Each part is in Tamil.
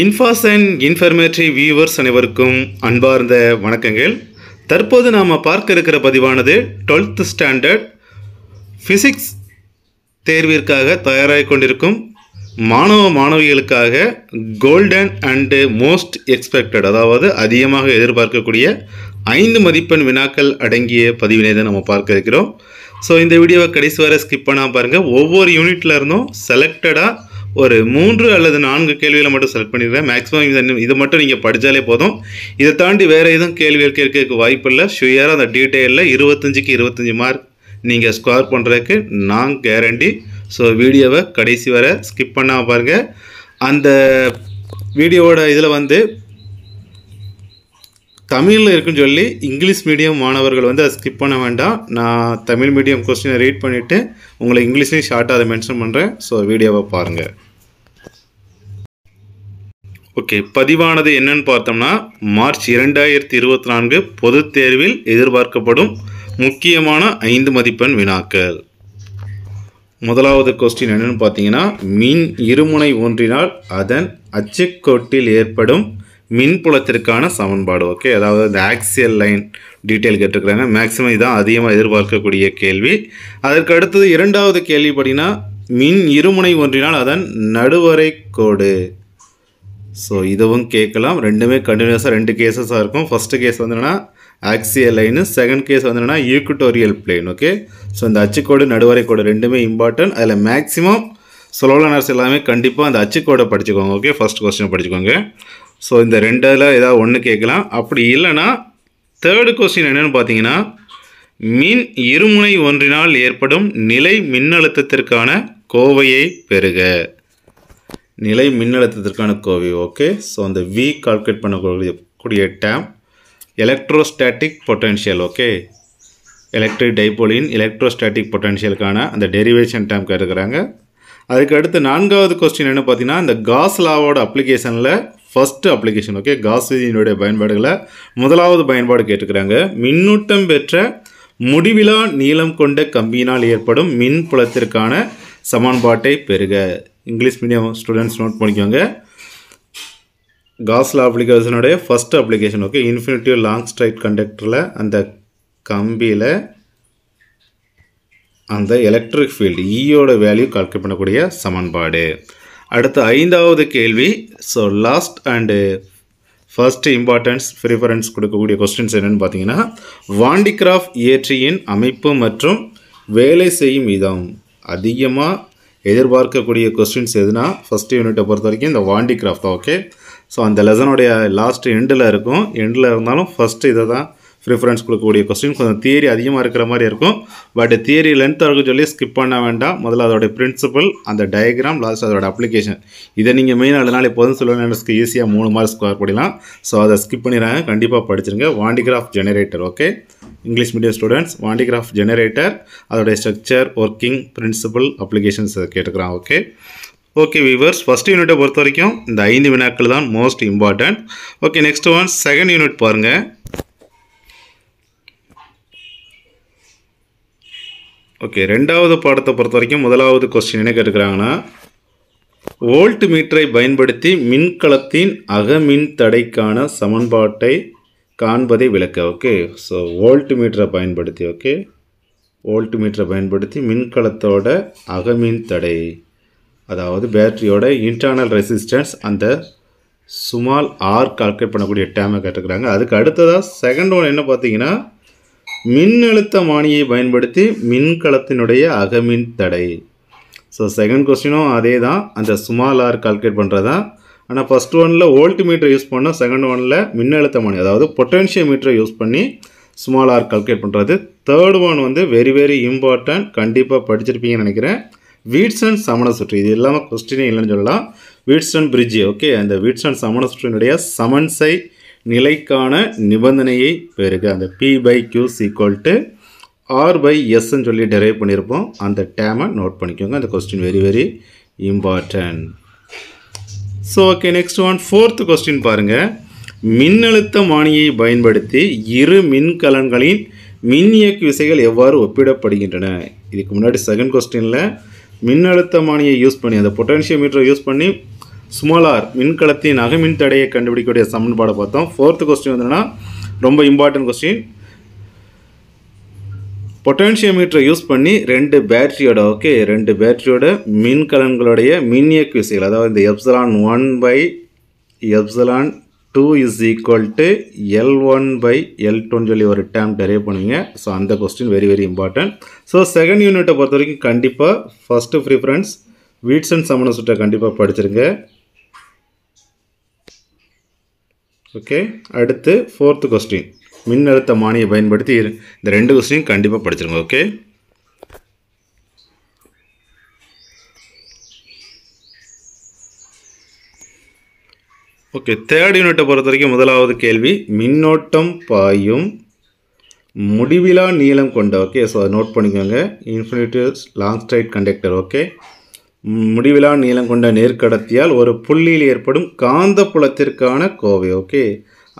இன்ஃபாஸ் அண்ட் இன்ஃபர்மேட்டரி வியூவர்ஸ் அனைவருக்கும் அன்பார்ந்த வணக்கங்கள் தற்போது நாம் பார்க்க இருக்கிற பதிவானது டுவெல்த் ஸ்டாண்டர்ட் ஃபிசிக்ஸ் தேர்விற்காக தயாராகி கொண்டிருக்கும் மாணவ மாணவிகளுக்காக கோல்டன் அண்டு மோஸ்ட் எக்ஸ்பெக்டட் அதாவது அதிகமாக எதிர்பார்க்கக்கூடிய ஐந்து மதிப்பெண் வினாக்கள் அடங்கிய பதிவினை தான் நம்ம பார்க்க இருக்கிறோம் ஸோ இந்த வீடியோவை கடைசி வரை ஸ்கிப் பண்ணால் பாருங்கள் ஒவ்வொரு யூனிட்லேருந்தும் செலக்டடாக ஒரு மூன்று அல்லது நான்கு கேள்விகளை மட்டும் செலக்ட் பண்ணிடுறேன் மேக்ஸிமம் இதை மட்டும் நீங்கள் படித்தாலே போதும் இதை தாண்டி வேறு எதுவும் கேள்விகள் கேட்கறதுக்கு வாய்ப்பு இல்லை ஷுயராக அந்த டீட்டெயிலில் இருபத்தஞ்சிக்கு இருபத்தஞ்சி மார்க் நீங்கள் ஸ்கொயர் பண்ணுறதுக்கு நான் கேரண்டி ஸோ வீடியோவை கடைசி வர ஸ்கிப் பண்ணாமல் பாருங்கள் அந்த வீடியோவோட இதில் வந்து தமிழில் இருக்குன்னு சொல்லி இங்கிலீஷ் மீடியம் மாணவர்கள் வந்து அதை ஸ்கிப் பண்ண வேண்டாம் நான் தமிழ் மீடியம் கொஸ்டினை ரீட் பண்ணிவிட்டு உங்களை இங்கிலீஷ்லேயும் ஷார்ட்டாக அதை மென்ஷன் பண்ணுறேன் ஸோ வீடியோவை பாருங்கள் ஓகே பதிவானது என்னன்னு பார்த்தோம்னா மார்ச் இரண்டாயிரத்தி இருபத்தி நான்கு பொது தேர்வில் எதிர்பார்க்கப்படும் முக்கியமான ஐந்து மதிப்பெண் வினாக்கள் முதலாவது கொஸ்டின் என்னென்னு பார்த்தீங்கன்னா மின் இருமுனை ஒன்றினால் அதன் அச்சுக்கோட்டில் ஏற்படும் மின்புலத்திற்கான சமன்பாடு ஓகே அதாவது இந்த ஆக்சியல் லைன் டீட்டெயில் கேட்டிருக்கிறாங்க மேக்ஸிமம் இதுதான் அதிகமாக எதிர்பார்க்கக்கூடிய கேள்வி அதற்கு அடுத்தது இரண்டாவது கேள்வி பார்த்தீங்கன்னா மின் இருமுனை ஒன்றினால் அதன் நடுவரை கோடு ஸோ இதுவும் கேட்கலாம் ரெண்டுமே கண்டினியூஸாக ரெண்டு கேஸஸாக இருக்கும் ஃபஸ்ட்டு கேஸ் வந்துன்னா ஆக்சியல் லைனு செகண்ட் கேஸ் வந்துன்னா ஈக்குட்டோரியல் பிளேன் ஓகே ஸோ இந்த அச்சுக்கோடு நடுவரை கோடு ரெண்டுமே இம்பார்ட்டன்ட் அதில் மேக்ஸிமம் சொலோலனர்ஸ் எல்லாமே கண்டிப்பாக அந்த அச்சுக்கோடை படிச்சுக்கோங்க ஓகே ஃபஸ்ட் கொஸ்டின் படிச்சுக்கோங்க ஸோ இந்த ரெண்டில் ஏதாவது ஒன்று கேட்கலாம் அப்படி இல்லைனா தேர்டு கொஸ்டின் என்னென்னு பார்த்தீங்கன்னா மின் இருமுனை ஒன்றினால் ஏற்படும் நிலை மின்னழுத்தத்திற்கான கோவையை பெறுக நிலை மின்னழுத்தத்திற்கான கோவி ஓகே ஸோ அந்த வி கால்குலேட் பண்ணக்கூடிய கூடிய term electrostatic potential okay electric டைபோலின் எலக்ட்ரோஸ்டாட்டிக் பொட்டென்ஷியலுக்கான அந்த டெரிவேஷன் டேம் கேட்டுக்கிறாங்க அதுக்கு அடுத்து நான்காவது கொஸ்டின் என்ன பார்த்தீங்கன்னா இந்த காஸ் லாவோட அப்ளிகேஷனில் ஃபஸ்ட்டு அப்ளிகேஷன் ஓகே காஸ் விதியினுடைய பயன்பாடுகளை முதலாவது பயன்பாடு கேட்டுக்கிறாங்க மின்னூட்டம் பெற்ற முடிவிலா நீளம் கொண்ட கம்பியினால் ஏற்படும் மின் புலத்திற்கான சமன்பாட்டை பெறுக இங்கிலீஷ் மீடியம் ஸ்டூடெண்ட்ஸ் நோட் பண்ணிக்கோங்க காஸ்லா அப்ளிகேஷனுடைய first application okay infinitive long straight கண்டக்டரில் அந்த கம்பியில் அந்த எலக்ட்ரிக் ஃபீல்டு ஈயோட வேல்யூ கால்குலேட் பண்ணக்கூடிய சமன்பாடு அடுத்த ஐந்தாவது கேள்வி so last and first importance preference கொடுக்கக்கூடிய கொஸ்டின்ஸ் என்னென்னு பார்த்தீங்கன்னா வாண்டிகிராஃப்ட் இயற்றியின் அமைப்பு மற்றும் வேலை செய்யும் விதம் அதிகமாக எதிர்பார்க்கக்கூடிய கொஸ்டின்ஸ் எதுனா ஃபஸ்ட் யூனிட்டை பொறுத்த வரைக்கும் இந்த வாண்டிகிராஃப்ட் ஓகே ஸோ அந்த லெசனுடைய லாஸ்ட் எண்டில் இருக்கும் எண்டில் இருந்தாலும் ஃபஸ்ட்டு இதை தான் ப்ரிஃபரன்ஸ் கொடுக்கக்கூடிய கொஸ்டின் கொஞ்சம் தியரி அதிகமாக இருக்கிற மாதிரி இருக்கும் பட் தியரி லென்த் இருக்கும் சொல்லி ஸ்கிப் பண்ண வேண்டாம் முதல்ல அதோடய பிரின்சிபல் அந்த டயக்ராம் லாஸ்ட் அதோட அப்ளிகேஷன் இதை நீங்கள் மெயின் அதனால எப்போதும் சொல்லணும்னு ஈஸியாக மூணு மார்க் ஸ்கோர் பண்ணிடலாம் ஸோ அதை ஸ்கிப் பண்ணிடுறாங்க கண்டிப்பாக படிச்சிருங்க Van de Graaff generator okay English medium students Van de Graaff generator அதோடைய ஸ்ட்ரக்சர் ஒர்க்கிங் பிரின்சிபல் அப்ளிகேஷன்ஸ் கேட்டுக்கிறான் ஓகே ஓகே விவர்ஸ் ஃபஸ்ட் யூனிட்டை பொறுத்த வரைக்கும் இந்த ஐந்து வினாக்கள் தான் most important okay next one second unit பாருங்கள் ஓகே ரெண்டாவது பாடத்தை பொறுத்த வரைக்கும் முதலாவது கொஸ்டின் என்ன கேட்டுக்கிறாங்கன்னா வோல்ட் மீட்டரை பயன்படுத்தி மின்கலத்தின் அகமின் தடைக்கான சமன்பாட்டை காண்பதை விளக்க ஓகே ஸோ வோல்ட் மீட்டரை பயன்படுத்தி ஓகே வோல்ட் மீட்டரை பயன்படுத்தி மின்கலத்தோட அகமின் தடை அதாவது பேட்டரியோட இன்டர்னல் ரெசிஸ்டன்ஸ் அந்த சுமால் ஆர் கால்குலேட் பண்ணக்கூடிய டேமை கேட்டுக்கிறாங்க அதுக்கு அடுத்ததாக செகண்ட் ஒன் என்ன பார்த்தீங்கன்னா மானியை பயன்படுத்தி மின்கலத்தினுடைய அகமின் தடை ஸோ செகண்ட் கொஸ்டினும் அதே தான் அந்த சுமால் ஆர் கால்குலேட் பண்ணுறது தான் ஆனால் ஃபஸ்ட் ஒனில் ஓல்ட் மீட்டர் யூஸ் பண்ணால் செகண்ட் ஒனில் மானி அதாவது பொட்டென்ஷியல் மீட்டரை யூஸ் பண்ணி ஸ்மால் ஆர் கல்குலேட் பண்ணுறது தேர்ட் ஒன் வந்து வெரி வெரி இம்பார்ட்டன்ட் கண்டிப்பாக படிச்சிருப்பீங்கன்னு நினைக்கிறேன் வீட்ஸன் சமண சுற்று இது இல்லாமல் கொஸ்டினே இல்லைன்னு சொல்லலாம் வீட்ஸன் பிரிட்ஜி ஓகே அந்த வீட்ஸன் சமண சுற்றினுடைய சமன்சை நிலைக்கான நிபந்தனையை பெறுக அந்த p by q is equal to r by எஸ்ன்னு சொல்லி டெரைவ் பண்ணியிருப்போம் அந்த டேமை நோட் பண்ணிக்கோங்க அந்த question very very important so okay next one fourth question பாருங்கள் மின்னழுத்த மானியை பயன்படுத்தி இரு மின்கலன்களின் மின் இயக்க விசைகள் எவ்வாறு ஒப்பிடப்படுகின்றன இதுக்கு முன்னாடி செகண்ட் கொஸ்டினில் மானியை யூஸ் பண்ணி அந்த பொட்டன்ஷியோ மீட்டரை யூஸ் பண்ணி சுமலார் மின்கலத்தின் அகமின் தடையை கண்டுபிடிக்கக்கூடிய சமன்பாடை பார்த்தோம் ஃபோர்த்து கொஸ்டின் வந்துன்னா ரொம்ப இம்பார்ட்டன்ட் கொஸ்டின் மீட்டரை யூஸ் பண்ணி ரெண்டு பேட்ரியோட ஓகே ரெண்டு பேட்ரியோட மின்கலன்களுடைய இயக்கு விசைகள் அதாவது இந்த epsilon one by epsilon two is equal to l one by l டூன்னு சொல்லி ஒரு டேம் டெரைவ் பண்ணுவீங்க ஸோ அந்த question very very important so second யூனிட்டை பொறுத்த வரைக்கும் கண்டிப்பாக ஃபஸ்ட்டு ப்ரிஃபரன்ஸ் வீட்ஸ் அண்ட் சமண சுட்டை கண்டிப்பாக படிச்சிருங்க ஓகே அடுத்து ஃபோர்த்து கொஸ்டின் மின்னழுத்த மானியை பயன்படுத்தி இந்த ரெண்டு கொஸ்டின் கண்டிப்பாக படிச்சிருங்க ஓகே ஓகே தேர்ட் யூனிட்டை பொறுத்த வரைக்கும் முதலாவது கேள்வி மின்னோட்டம் பாயும் முடிவிலா நீளம் கொண்ட ஓகே ஸோ அதை நோட் பண்ணிக்கோங்க infinitive long straight conductor okay முடிவிலா நீளம் கொண்ட நேர்கடத்தியால் ஒரு புள்ளியில் ஏற்படும் காந்த புலத்திற்கான கோவை ஓகே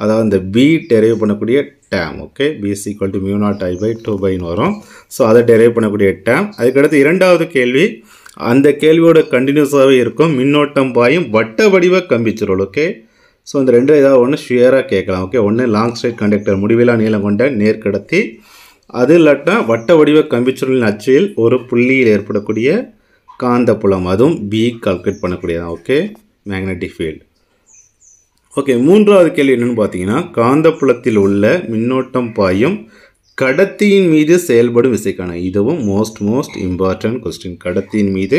அதாவது இந்த பி டெரைவ் பண்ணக்கூடிய டேம் okay BSC equal to mu naught I by two பைன்னு வரும் ஸோ அதை டெரைவ் பண்ணக்கூடிய டேம் அதுக்கடுத்து இரண்டாவது கேள்வி அந்த கேள்வியோட கண்டினியூஸாகவே இருக்கும் மின்னோட்டம் பாயும் வட்ட வடிவ கம்பிச்சுருள் ஓகே ஸோ இந்த ரெண்டு ஏதாவது ஒன்று ஷுயராக கேட்கலாம் ஓகே ஒன்று லாங் ஸ்ட்ரைட் கண்டக்டர் முடிவிலா நீளம் கொண்ட நேர்கடத்தி அது இல்லாட்டா வட்ட வடிவ கம்பிச்சுருளின் அச்சையில் ஒரு புள்ளியில் ஏற்படக்கூடிய காந்தப்புலம் அதுவும் பி கால்குலேட் பண்ணக்கூடியதா ஓகே மேக்னெட்டிக் ஃபீல்டு ஓகே மூன்றாவது கேள்வி என்னென்னு பார்த்தீங்கன்னா காந்தப்புலத்தில் உள்ள மின்னோட்டம் பாயும் கடத்தியின் மீது செயல்படும் விசைக்கான இதுவும் மோஸ்ட் மோஸ்ட் இம்பார்ட்டன்ட் கொஸ்டின் கடத்தியின் மீது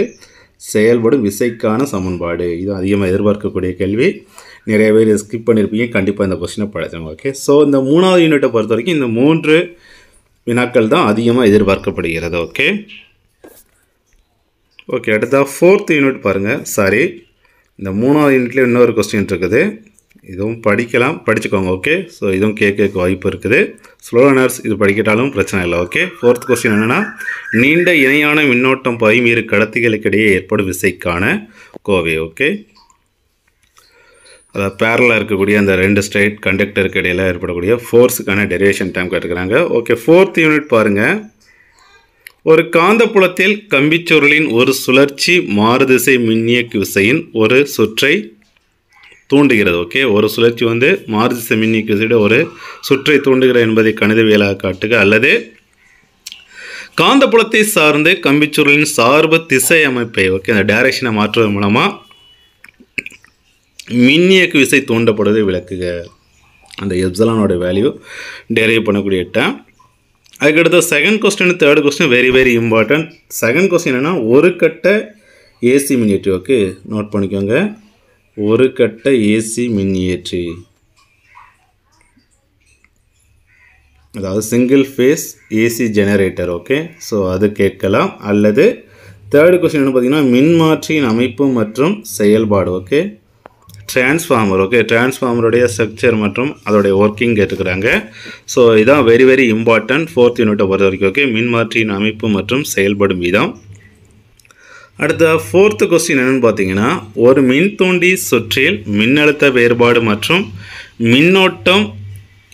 செயல்படும் விசைக்கான சமன்பாடு இது அதிகமாக எதிர்பார்க்கக்கூடிய கேள்வி நிறைய பேர் ஸ்கிப் பண்ணியிருப்பீங்க கண்டிப்பாக இந்த கொஸ்டினை படைத்தணும் ஓகே ஸோ இந்த மூணாவது யூனிட்டை பொறுத்த வரைக்கும் இந்த மூன்று வினாக்கள் தான் அதிகமாக எதிர்பார்க்கப்படுகிறது ஓகே ஓகே அடுத்ததாக ஃபோர்த் யூனிட் பாருங்கள் சாரி இந்த மூணாவது யூனிட்ல இன்னொரு கொஸ்டின் இருக்குது இதுவும் படிக்கலாம் படிச்சுக்கோங்க ஓகே ஸோ இதுவும் கேட்க வாய்ப்பு இருக்குது ஸ்லோ லேனர்ஸ் இது படிக்கிட்டாலும் பிரச்சனை இல்லை ஓகே ஃபோர்த் கொஸ்டின் என்னென்னா நீண்ட இணையான மின்னோட்டம் பாயும் இரு கடத்திகளுக்கிடையே ஏற்படும் விசைக்கான கோவை ஓகே அதாவது பேரலாக இருக்கக்கூடிய அந்த ரெண்டு ஸ்ட்ரைட் கண்டக்டருக்கு இடையில் ஏற்படக்கூடிய ஃபோர்ஸுக்கான டெரிவேஷன் டைம் கேட்டுக்கிறாங்க ஓகே ஃபோர்த் யூனிட் பாருங்கள் ஒரு காந்தப்புலத்தில் கம்பிச்சொருளின் ஒரு சுழற்சி மாறுதிசை மின்னியக்கு விசையின் ஒரு சுற்றை தூண்டுகிறது ஓகே ஒரு சுழற்சி வந்து மாறுதிசை மின்னியக்கு விசையோட ஒரு சுற்றை தூண்டுகிறது என்பதை கணிதவியலாக காட்டுக அல்லது காந்தப்புலத்தை சார்ந்து கம்பிச்சொருளின் சார்பு திசை அமைப்பை ஓகே அந்த டைரக்ஷனை மாற்றுவதன் மூலமாக மின்னியக்கு விசை தூண்டப்படுவதை விளக்குக அந்த எப்சலானோட வேல்யூ டெரைவ் பண்ணக்கூடிய டேம் அதுக்கடுத்து second question third question very very important second question என்னென்னா ஒரு கட்ட ஏசி மின்ஏற்றி ஓகே நோட் பண்ணிக்கோங்க ஒரு கட்ட ஏசி மின்ஏற்றி அதாவது single phase AC generator okay so அது கேட்கலாம் அல்லது தேர்டு கொஸ்டின் என்ன பார்த்தீங்கன்னா மின்மாற்றியின் அமைப்பு மற்றும் செயல்பாடு ஓகே டிரான்ஸ்ஃபார்மர் ஓகே டிரான்ஸ்ஃபார்மருடைய ஸ்ட்ரக்சர் மற்றும் அதோடைய ஒர்க்கிங் கேட்டுக்கிறாங்க ஸோ இதான் வெரி வெரி இம்பார்ட்டன்ட் ஃபோர்த் யூனிட்டை பொறுத்த வரைக்கும் ஓகே மின்மாற்றியின் அமைப்பு மற்றும் செயல்படும் விதம் அடுத்த ஃபோர்த்து கொஸ்டின் என்னென்னு பார்த்தீங்கன்னா ஒரு மின்தூண்டி சுற்றில் மின்னழுத்த வேறுபாடு மற்றும் மின்னோட்டம்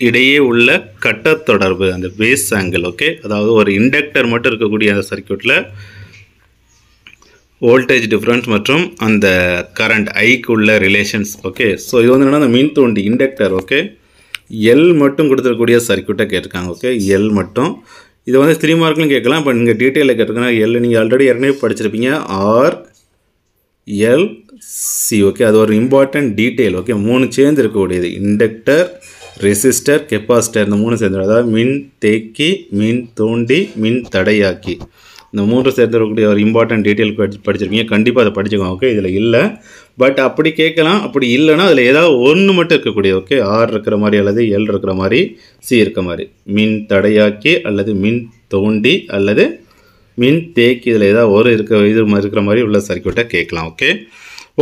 இடையே உள்ள கட்டத்தொடர்பு அந்த பேஸ் ஆங்கிள் ஓகே அதாவது ஒரு இண்டக்டர் மட்டும் இருக்கக்கூடிய அந்த சர்க்கியூட்டில் வோல்டேஜ் டிஃப்ரென்ஸ் மற்றும் அந்த கரண்ட் ஐக்கு உள்ள ரிலேஷன்ஸ் ஓகே ஸோ இது வந்து என்னென்னா அந்த மின் தூண்டி இண்டக்டர் ஓகே எல் மட்டும் கொடுத்துருக்கூடிய சர்க்கியூட்டை கேட்டிருக்காங்க ஓகே எல் மட்டும் இது வந்து த்ரீ மார்க்லையும் கேட்கலாம் இப்போ நீங்கள் டீட்டெயிலில் கேட்டிருக்கீங்கன்னா எல் நீங்கள் ஆல்ரெடி ஏற்கனவே படிச்சிருப்பீங்க ஆர் எல் சி ஓகே அது ஒரு இம்பார்ட்டன்ட் டீட்டெயில் ஓகே மூணு சேர்ந்து இருக்கக்கூடியது இண்டக்டர் ரெசிஸ்டர் கெப்பாசிட்டர் இந்த மூணு சேர்ந்து அதாவது மின் தேக்கி மின் தூண்டி மின் தடையாக்கி இந்த மூன்று சேர்ந்து இருக்கக்கூடிய ஒரு இம்பார்ட்டன்ட் டீட்டெயில் படிச்சிருக்கீங்க கண்டிப்பாக அதை படிச்சுக்கோங்க ஓகே இதில் இல்லை பட் அப்படி கேட்கலாம் அப்படி இல்லைனா அதில் ஏதாவது ஒன்று மட்டும் இருக்கக்கூடிய ஓகே ஆர் இருக்கிற மாதிரி அல்லது எல் இருக்கிற மாதிரி சி இருக்கிற மாதிரி மின் தடையாக்கி அல்லது மின் தோண்டி அல்லது மின் தேக்கி இதில் ஏதாவது ஒரு இருக்க இது இருக்கிற மாதிரி உள்ள சர்க்கியூட்டை கேட்கலாம் ஓகே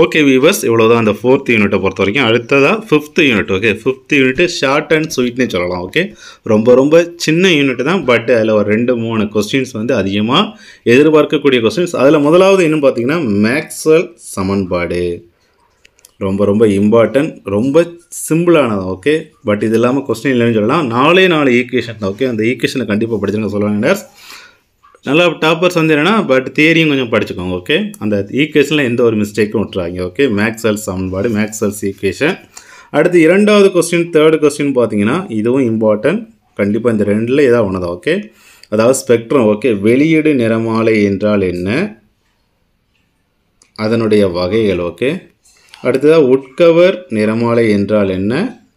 ஓகே வீவர்ஸ் இவ்வளோ தான் அந்த ஃபோர்த் யூனிட்டை பொறுத்த வரைக்கும் அடுத்ததாக fifth unit okay fifth unit short and ஸ்வீட்னே சொல்லலாம் ஓகே ரொம்ப ரொம்ப சின்ன யூனிட் தான் பட் அதில் ஒரு ரெண்டு மூணு கொஸ்டின்ஸ் வந்து அதிகமாக எதிர்பார்க்கக்கூடிய கொஸ்டின்ஸ் அதில் முதலாவது என்னென்னு பார்த்தீங்கன்னா மேக்ஸ்வல் சமன்பாடு ரொம்ப ரொம்ப இம்பார்ட்டன்ட் ரொம்ப சிம்பிளானது ஓகே பட் இது இல்லாமல் கொஸ்டின் இல்லைன்னு சொல்லலாம் நாலே நாலு ஈக்குவேஷன் ஓகே அந்த ஈக்குவேஷனை கண்டிப்பாக படிச்சுன்னு சொல்லுவாங்க நல்லா டாப்பர்ஸ் வந்து என்னென்னா பட் தியரியும் கொஞ்சம் படிச்சுக்கோங்க ஓகே அந்த ஈக்குவேஷனில் எந்த ஒரு மிஸ்டேக்கும் விட்டுறாங்க ஓகே மேக்ஸல் சமன்பாடு மேக்ஸல்ஸ் ஈக்குவேஷன் அடுத்து இரண்டாவது கொஸ்டின் தேர்டு கொஸ்டின் பார்த்தீங்கன்னா இதுவும் இம்பார்ட்டன்ட் கண்டிப்பாக இந்த ரெண்டில் ஏதாவது ஒன்றுதா ஓகே அதாவது ஸ்பெக்ட்ரம் ஓகே வெளியீடு நிறமாலை என்றால் என்ன அதனுடைய வகைகள் ஓகே அடுத்ததாக உட்கவர் நிறமாலை என்றால் என்ன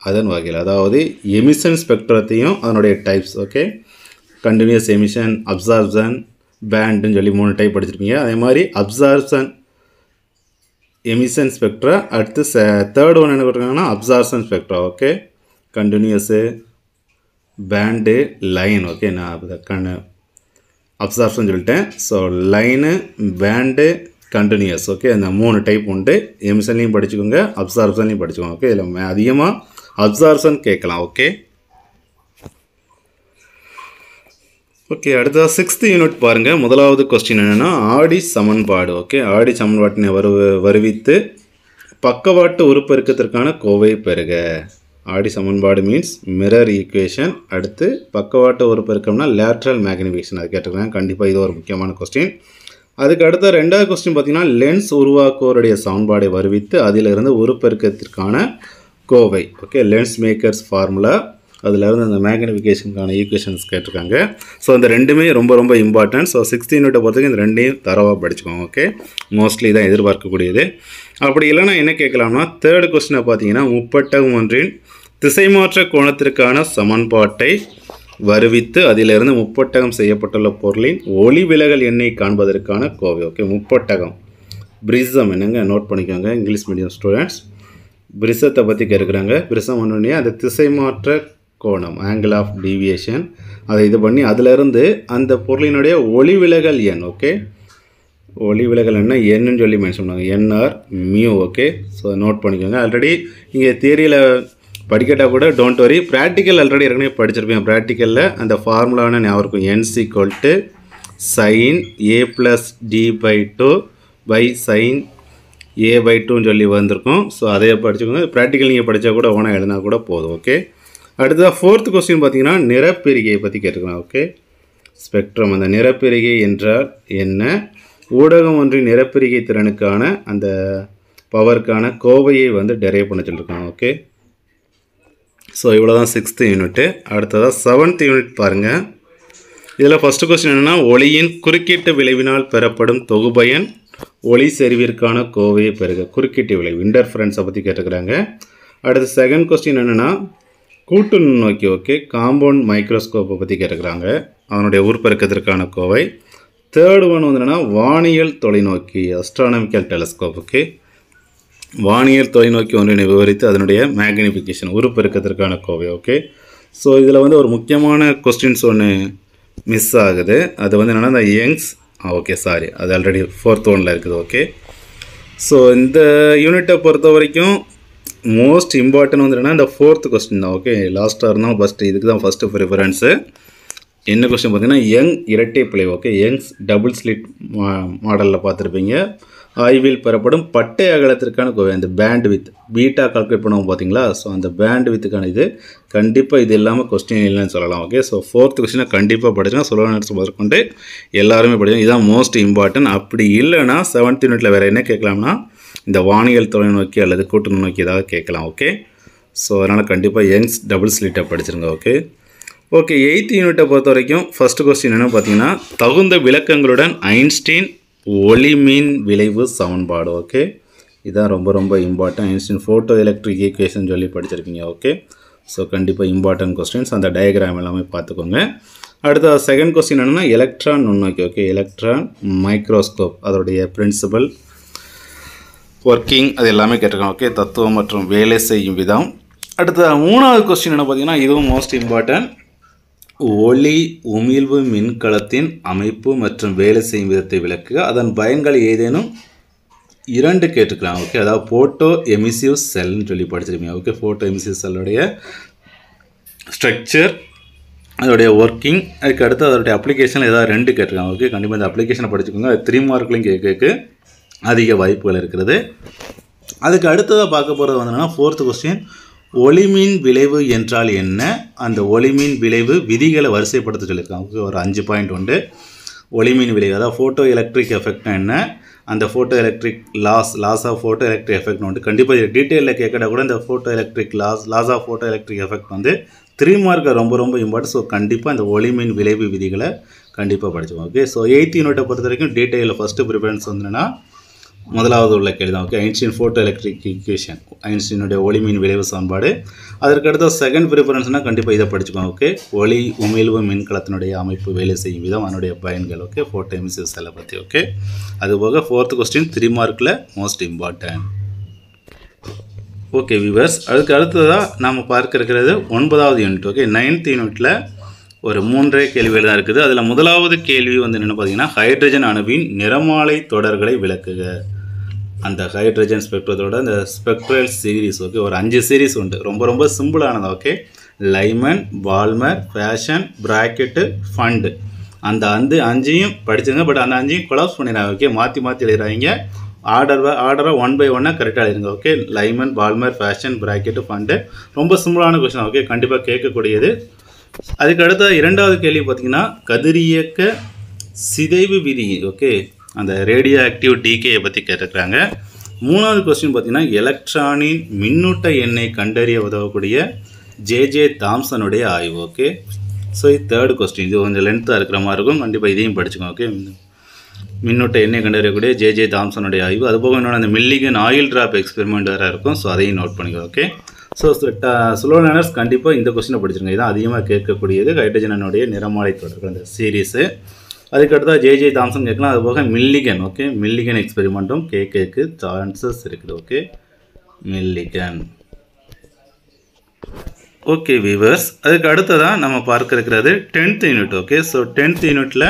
அதன் வகையில் அதாவது எமிஷன் ஸ்பெக்ட்ரத்தையும் அதனுடைய types okay continuous emission absorption பேண்டுன்னு சொல்லி மூணு டைப் படிச்சிருப்பீங்க அதே மாதிரி அப்சார்ப்ஷன் எமிஷன் ஸ்பெக்ட்ரா அடுத்து ச தேர்ட் ஒன் என்ன கொடுத்துருக்காங்கன்னா absorption spectra okay continuous band line okay நான் கண் அப்சார்ப்ஷன் சொல்லிட்டேன் so line band continuous okay அந்த மூணு டைப் உண்டு எமிஷன்லேயும் படிச்சுக்கோங்க அப்சார்ப்ஷன்லேயும் படிச்சுக்கோங்க ஓகே இதில் அதிகமாக அப்சார்ப்ஷன் கேட்கலாம் ஓகே ஓகே அடுத்ததாக சிக்ஸ்த்து யூனிட் பாருங்கள் முதலாவது கொஸ்டின் என்னென்னா ஆடி சமன்பாடு ஓகே ஆடி சமன்பாட்டினை வரு வருவித்து பக்கவாட்டு உறுப்பெருக்கத்திற்கான கோவை பெறுக ஆடி சமன்பாடு மீன்ஸ் மிரர் ஈக்குவேஷன் அடுத்து பக்கவாட்டு உறுப்பெருக்கம்னா லேட்ரல் மேக்னிஃபிகேஷன் அது கேட்டிருக்காங்க கண்டிப்பாக இது ஒரு முக்கியமான கொஸ்டின் அதுக்கு அடுத்த ரெண்டாவது கொஸ்டின் பார்த்திங்கன்னா லென்ஸ் உருவாக்குவோருடைய சமன்பாடை வருவித்து அதிலிருந்து உறுப்பெருக்கத்திற்கான கோவை ஓகே லென்ஸ் மேக்கர்ஸ் ஃபார்முலா அதில் அந்த மேக்னிஃபிகேஷனுக்கான ஈக்குவேஷன்ஸ் கேட்டிருக்காங்க ஸோ அந்த ரெண்டுமே ரொம்ப ரொம்ப இம்பார்ட்டன்ட் ஸோ சிக்ஸ்த் யூனிட்டை பொறுத்தவரைக்கும் இந்த ரெண்டையும் தரவாக படிச்சுக்கோங்க ஓகே மோஸ்ட்லி தான் எதிர்பார்க்கக்கூடியது அப்படி இல்லைனா என்ன கேட்கலாம்னா தேர்டு கொஸ்டினை பார்த்தீங்கன்னா முப்பட்டகம் ஒன்றின் திசைமாற்ற கோணத்திற்கான சமன்பாட்டை வருவித்து அதிலிருந்து முப்பட்டகம் செய்யப்பட்டுள்ள பொருளின் ஒளி விலகல் எண்ணை காண்பதற்கான கோவை ஓகே முப்பட்டகம் பிரிசம் என்னங்க நோட் பண்ணிக்கோங்க இங்கிலீஷ் மீடியம் ஸ்டூடெண்ட்ஸ் பிரிசத்தை பற்றி கேட்குறாங்க பிரிசம் ஒன்று அந்த திசை மாற்ற கோணம் ஆங்கிள் ஆஃப் டிவியேஷன் அதை இது பண்ணி அதிலிருந்து அந்த பொருளினுடைய ஒளிவிலகல் எண் ஓகே ஒளிவிலகல் என்ன என்னன்னு சொல்லி மென்ஷன் பண்ணுவாங்க n or mu okay so note பண்ணிக்கோங்க ஆல்ரெடி நீங்கள் தியரியில் படிக்கட்டால் கூட டோன்ட் வரி ப்ராக்டிக்கல் ஆல்ரெடி ஏற்கனவே படிச்சிருப்பேன் ப்ராக்டிக்கலில் அந்த ஃபார்முலான ஞாபகம் இருக்கும் n is equal to sine A plus D by two by sine A by டூன்னு சொல்லி வந்திருக்கும் ஸோ அதையே படிச்சுக்கோங்க ப்ராக்டிக்கல் நீங்கள் படித்தா கூட ஓனாக எழுதினா கூட போதும் ஓகே அடுத்ததாக ஃபோர்த் கொஸ்டின் பார்த்தீங்கன்னா நிறப்பெருகையை பற்றி கேட்டுக்கலாம் ஓகே ஸ்பெக்ட்ரம் அந்த நிறப்பெருகை என்றால் என்ன ஊடகம் ஒன்றின் நிறப்பெருகை திறனுக்கான அந்த பவருக்கான கோவையை வந்து டெரைவ் பண்ண சொல்லியிருக்காங்க ஓகே ஸோ இவ்வளோ தான் சிக்ஸ்த்து யூனிட்டு அடுத்ததாக செவன்த் யூனிட் பாருங்கள் இதில் ஃபஸ்ட்டு கொஸ்டின் என்னென்னா ஒளியின் குறுக்கீட்டு விளைவினால் பெறப்படும் தொகுபயன் ஒளி செறிவிற்கான கோவையை பெறுக குறுக்கீட்டு விளைவு இன்டர்ஃபரன்ஸை பற்றி கேட்டுக்கிறாங்க அடுத்து செகண்ட் கொஸ்டின் என்னென்னா கூட்டு நுண்ணோக்கி ஓகே காம்பவுண்ட் மைக்ரோஸ்கோப்பை பற்றி கேட்டுக்கிறாங்க அதனுடைய உருப்பெருக்கத்திற்கான கோவை தேர்டு ஒன் வந்து என்னென்னா வானியல் தொலைநோக்கி அஸ்ட்ரானமிக்கல் டெலஸ்கோப் ஓகே வானியல் தொலைநோக்கி ஒன்றினை விவரித்து அதனுடைய மேக்னிஃபிகேஷன் உருப்பெருக்கத்திற்கான கோவை ஓகே ஸோ இதில் வந்து ஒரு முக்கியமான கொஸ்டின்ஸ் ஒன்று மிஸ் ஆகுது அது வந்து என்னென்னா இந்த யங்ஸ் ஓகே சாரி அது ஆல்ரெடி ஃபோர்த் ஒனில் இருக்குது ஓகே ஸோ இந்த யூனிட்டை பொறுத்த வரைக்கும் மோஸ்ட் இம்பார்ட்டன் வந்து என்னென்னா இந்த ஃபோர்த் கொஸ்டின் தான் ஓகே லாஸ்ட்டாக இருந்தால் ஃபஸ்ட்டு இதுக்கு தான் ஃபஸ்ட்டு ப்ரிஃபரன்ஸு என்ன கொஸ்டின் பார்த்தீங்கன்னா யங் இரட்டை பிளே ஓகே யங்ஸ் டபுள் ஸ்லிட் மாடலில் பார்த்துருப்பீங்க ஆய்வில் பெறப்படும் பட்டை அகலத்திற்கான கோவை அந்த பேண்ட் வித் பீட்டா கால்குலேட் பண்ணுவோம் பார்த்தீங்களா ஸோ அந்த பேண்ட் வித்துக்கான இது கண்டிப்பாக இது இல்லாமல் கொஸ்டின் இல்லைன்னு சொல்லலாம் ஓகே ஸோ ஃபோர்த் கொஸ்டினாக கண்டிப்பாக படிச்சுன்னா நினைச்சு முதற்கொண்டு எல்லாருமே படிக்கணும் இதுதான் மோஸ்ட் இம்பார்ட்டன்ட் அப்படி இல்லைனா செவன்த் யூனிட்டில் வேறு என்ன கேட்கலாம்னா இந்த வானியல் தொலைநோக்கி அல்லது கூட்டு நோக்கி ஏதாவது கேட்கலாம் ஓகே ஸோ அதனால் கண்டிப்பாக யங்ஸ் டபுள் ஸ்லீட்டை படிச்சிருங்க ஓகே ஓகே எயித் யூனிட்டை பொறுத்த வரைக்கும் ஃபஸ்ட்டு கொஸ்டின் என்ன பார்த்தீங்கன்னா தகுந்த விளக்கங்களுடன் ஐன்ஸ்டீன் ஒளிமீன் விளைவு சமன்பாடு ஓகே இதான் ரொம்ப ரொம்ப important Einstein photoelectric equation சொல்லி படிச்சிருக்கீங்க ஓகே ஸோ கண்டிப்பாக இம்பார்ட்டன்ட் கொஸ்டின்ஸ் அந்த டயக்ராம் எல்லாமே பார்த்துக்கோங்க அடுத்த செகண்ட் கொஸ்டின் என்னென்னா எலக்ட்ரான் நுண்ணோக்கி ஓகே எலக்ட்ரான் மைக்ரோஸ்கோப் அதோடைய பிரின்சிபல் ஒர்க்கிங் அது எல்லாமே கேட்டிருக்காங்க ஓகே தத்துவம் மற்றும் வேலை செய்யும் விதம் அடுத்த மூணாவது கொஸ்டின் என்ன பார்த்தீங்கன்னா இதுவும் மோஸ்ட் இம்பார்ட்டன்ட் ஒளி உமிழ்வு மின்கலத்தின் அமைப்பு மற்றும் வேலை செய்யும் விதத்தை விளக்குக அதன் பயன்கள் ஏதேனும் இரண்டு கேட்டுக்கலாம் ஓகே அதாவது ஃபோட்டோ எமிசிவ் செல்னு சொல்லி படிச்சிருக்கீங்க ஓகே ஃபோட்டோ எமிசிவ் செல்லுடைய ஸ்ட்ரக்சர் அதோடைய ஒர்க்கிங் அதுக்கு அடுத்து அதோடைய அப்ளிகேஷன் ஏதாவது ரெண்டு கேட்டிருக்காங்க ஓகே கண்டிப்பாக இந்த அப்ளிகேஷனை படிச்சுக்கோங்க அது த்ரீ மார்க்லையும் கேட்க அதிக வாய்ப்புகள் இருக்கிறது அதுக்கு அடுத்ததாக பார்க்க போகிறது வந்தோன்னா ஃபோர்த்து கொஸ்டின் ஒளிமின் விளைவு என்றால் என்ன அந்த ஒளிமின் விளைவு விதிகளை வரிசைப்படுத்த சொல்லியிருக்காங்க ஒரு அஞ்சு பாயிண்ட் உண்டு ஒளிமின் விளைவு அதாவது ஃபோட்டோ எலக்ட்ரிக் எஃபெக்ட்னா என்ன அந்த photoelectric laws laws of photoelectric effect உண்டு கண்டிப்பாக டீட்டெயிலில் கேட்கட கூட இந்த photoelectric laws laws of photoelectric effect வந்து த்ரீ மார்க்கு ரொம்ப ரொம்ப இம்பார்ட்டன் ஸோ கண்டிப்பாக அந்த ஒளிமின் விளைவு விதிகளை கண்டிப்பாக படிச்சுக்கோங்க ஓகே ஸோ எயித் யூனிட்டை பொறுத்த வரைக்கும் டீட்டெயிலில் ஃபஸ்ட்டு ப்ரிஃபரன்ஸ் வந்துன்னா முதலாவது உள்ள கேள்வி தான் okay Einstein photoelectric equation ஐன்ஸ்டீனுடைய ஒளிமின் விளைவு சமன்பாடு அதற்கடுத்த செகண்ட் ப்ரிஃபரன்ஸ்னால் கண்டிப்பாக இதை படிச்சுக்கோங்க ஓகே ஒளி உமிழ்வு மின்கலத்தினுடைய அமைப்பு வேலை செய்யும் விதம் அதனுடைய பயன்கள் ஓகே ஃபோட்டோ எமிசிவ் செல்லை பற்றி ஓகே அதுபோக ஃபோர்த் கொஸ்டின் த்ரீ மார்க்கில் மோஸ்ட் இம்பார்ட்டன்ட் ஓகே விவர்ஸ் அதுக்கு அடுத்ததாக நாம் பார்க்க இருக்கிறது ஒன்பதாவது யூனிட் ஓகே நைன்த் யூனிட்டில் ஒரு மூன்றே கேள்விகள் தான் இருக்குது அதில் முதலாவது கேள்வி வந்து என்னென்னு பார்த்தீங்கன்னா ஹைட்ரஜன் அணுவின் நிறமாலை தொடர்களை விளக்குக அந்த ஹைட்ரஜன் ஸ்பெக்ட்ரத்தோட அந்த ஸ்பெக்ட்ரல் சீரீஸ் ஓகே ஒரு அஞ்சு சீரீஸ் உண்டு ரொம்ப ரொம்ப சிம்பிளானது okay Lyman Balmer Paschen Brackett Pfund அந்த அந்த அஞ்சையும் படிச்சிருங்க பட் அந்த அஞ்சையும் கொலாப்ஸ் பண்ணிடுறாங்க ஓகே மாற்றி மாற்றி எழுதுறாங்க ஆர்டர் ஆர்டராக ஒன் பை ஒன்னாக கரெக்டாக எழுதுங்க okay Lyman Balmer Paschen Brackett Pfund ரொம்ப சிம்பிளான கொஷின் ஓகே கண்டிப்பாக கேட்கக்கூடியது அதுக்கு அடுத்த இரண்டாவது கேள்வி பார்த்தீங்கன்னா கதிரியக்க சிதைவு விதி ஓகே அந்த ரேடியோ ஆக்டிவ் டிகேயை பற்றி கேட்டிருக்கிறாங்க மூணாவது கொஸ்டின் பார்த்திங்கன்னா எலக்ட்ரானின் மின்னூட்ட எண்ணெய் கண்டறிய உதவக்கூடிய ஜே ஜே தாம்சனுடைய ஆய்வு ஓகே ஸோ இது தேர்ட் கொஸ்டின் இது கொஞ்சம் லென்த்தாக இருக்கிற மாதிரி இருக்கும் கண்டிப்பாக இதையும் படிச்சுக்கோங்க ஓகே மின்னூட்ட எண்ணெய் கண்டறியக்கூடிய ஜே ஜே தாம்சனுடைய ஆய்வு அது போக இன்னொன்று அந்த மில்லிகன் ஆயில் ட்ராப் எக்ஸ்பெரிமெண்ட் வேறு இருக்கும் ஸோ அதையும் நோட் பண்ணிக்கோ ஓகே ஸோ ஸ்லோ லேனர்ஸ் கண்டிப்பாக இந்த கொஸ்டினை படிச்சிருங்க இதான் அதிகமாக கேட்கக்கூடியது ஹைட்ரஜனனுடைய நிறமாலை தொடர்பு அந்த சீரீஸு அதுக்கடுத்தா ஜே ஜே தாம்சன் கேட்கலாம் அது போக மில்லிகன் ஓகே மில்லிகன் எக்ஸ்பெரிமெண்ட்டும் கேக்கு சான்சஸ் இருக்குது ஓகே மில்லிகன் ஓகே வீவர்ஸ் அதுக்கு அடுத்ததாக நம்ம பார்க்க இருக்கிறது tenth unit okay so tenth யூனிட்டில்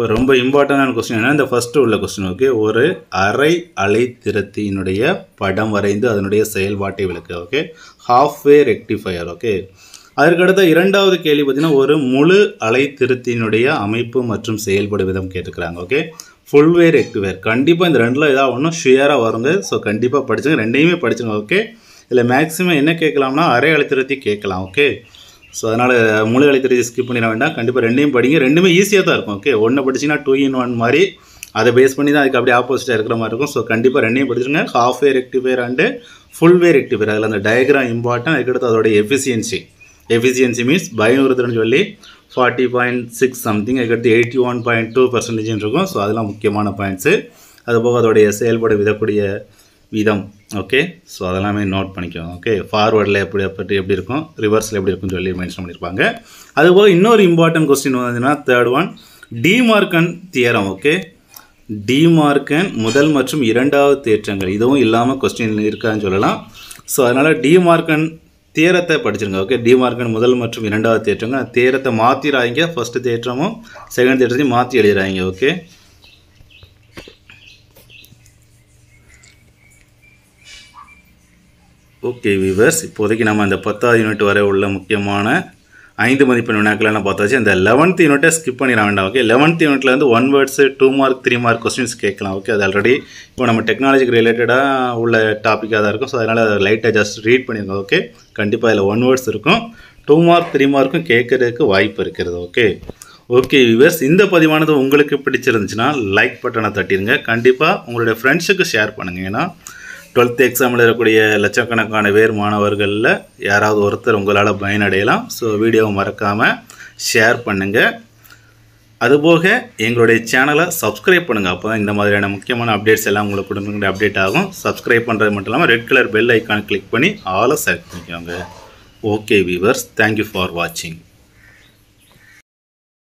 ஒரு ரொம்ப இம்பார்ட்டண்டான கொஸ்டின் என்ன இந்த ஃபஸ்ட்டு உள்ள கொஸ்டின் ஓகே ஒரு அரை அலை திருத்தியினுடைய படம் வரைந்து அதனுடைய செயல்பாட்டை விளக்கு ஓகே ஹாஃப்வே ரெக்டிஃபையர் ஓகே அதற்கடுத்த இரண்டாவது கேள்வி பார்த்தீங்கன்னா ஒரு முழு அலை திருத்தினுடைய அமைப்பு மற்றும் செயல்படும் விதம் கேட்டுக்கிறாங்க ஓகே ஃபுல் வேர் வேர் கண்டிப்பாக இந்த ரெண்டில் ஏதாவது ஒன்றும் ஷுயராக வருங்க ஸோ கண்டிப்பாக படிச்சுங்க ரெண்டையுமே படிச்சுங்க ஓகே இதில் மேக்ஸிமம் என்ன கேட்கலாம்னா அரை அலைத்திருத்தி கேட்கலாம் ஓகே ஸோ அதனால் முழு அலைத்திருத்தி ஸ்கிப் பண்ணிட வேண்டாம் கண்டிப்பாக ரெண்டையும் படிங்க ரெண்டுமே ஈஸியாக தான் இருக்கும் ஓகே ஒன்று படிச்சுன்னா டூ இன் ஒன் மாதிரி அதை பேஸ் பண்ணி தான் அதுக்கு அப்படியே ஆப்போசிட்டாக இருக்கிற மாதிரி இருக்கும் ஸோ கண்டிப்பாக ரெண்டையும் படிச்சுருங்க half wave rectifier and full wave rectifier அதில் அந்த டயக்ராம் இம்பார்ட்டன் அதுக்கடுத்து அதோடய எஃபிஷியன்சி எஃபிஷியன்சி மீன்ஸ் பயனுறுத்தல்னு சொல்லி ஃபார்ட்டி பாயிண்ட் சிக்ஸ் சம்திங் அதுக்கடுத்து எயிட்டி ஒன் பாயிண்ட் டூ பர்சன்டேஜ்னு இருக்கும் ஸோ அதெல்லாம் முக்கியமான பாயிண்ட்ஸு அதுபோக அதோடைய செயல்பட விதக்கூடிய விதம் ஓகே ஸோ அதெல்லாமே நோட் பண்ணிக்கோங்க ஓகே ஃபார்வேர்டில் எப்படி பற்றி எப்படி இருக்கும் ரிவர்ஸில் எப்படி இருக்கும்னு சொல்லி மென்ஷன் பண்ணியிருப்பாங்க அதுபோக இன்னொரு இம்பார்ட்டன்ட் கொஸ்டின் வந்ததுன்னா third one De Morgan theorem okay De Morgan முதல் மற்றும் இரண்டாவது தேற்றங்கள் இதுவும் இல்லாமல் கொஸ்டின் இருக்கான்னு சொல்லலாம் ஸோ அதனால் டிமார்க்கன் தேரத்தை படிச்சிருங்க ஓகே டி முதல் மற்றும் இரண்டாவது தேற்றங்க தேரத்தை மாற்றிடுறாங்க ஃபஸ்ட்டு தேற்றமும் செகண்ட் தேற்றத்தையும் மாற்றி எழுதிடாங்க ஓகே ஓகே வீவர்ஸ் இப்போதைக்கு நம்ம இந்த பத்தாவது யூனிட் வரை உள்ள முக்கியமான ஐந்து மதிப்பெண் வினாக்கள்லாம் பார்த்தாச்சு அந்த லெவன்த் யூனிட்டை ஸ்கிப் பண்ணிட வேண்டாம் ஓகே லெவன்த் யூனிட்டில் வந்து one words two mark three mark questions கேட்கலாம் ஓகே அது ஆல்ரெடி இப்போ நம்ம டெக்னாலஜிக்கு ரிலேட்டடாக உள்ள டாப்பிக்காக தான் இருக்கும் ஸோ அதனால் அதை லைட்டாக ஜஸ்ட் ரீட் பண்ணிடுங்க ஓகே கண்டிப்பாக இதில் ஒன் வேர்ட்ஸ் இருக்கும் டூ மார்க் த்ரீ மார்க்கும் கேட்கறதுக்கு வாய்ப்பு இருக்கிறது ஓகே ஓகே வியூவர்ஸ் இந்த பதிவானது உங்களுக்கு பிடிச்சிருந்துச்சுன்னா லைக் பட்டனை தட்டிடுங்க கண்டிப்பாக உங்களுடைய ஃப்ரெண்ட்ஸுக்கு ஷேர் பண்ணுங்கள் ஏன்னா டுவெல்த் எக்ஸாமில் இருக்கக்கூடிய லட்சக்கணக்கான பேர் மாணவர்களில் யாராவது ஒருத்தர் உங்களால் பயனடையலாம் ஸோ வீடியோவை மறக்காமல் ஷேர் பண்ணுங்கள் அதுபோக எங்களுடைய சேனலை சப்ஸ்கிரைப் பண்ணுங்கள் அப்போ தான் இந்த மாதிரியான முக்கியமான அப்டேட்ஸ் எல்லாம் உங்களுக்கு கொடுக்குற அப்டேட் ஆகும் சப்ஸ்கிரைப் பண்ணுறது மட்டும் இல்லாமல் red colour bell icon click பண்ணி ஆலை செலக்ட் பண்ணிக்கோங்க ஓகே வீவர்ஸ் தேங்க்யூ ஃபார் வாட்சிங்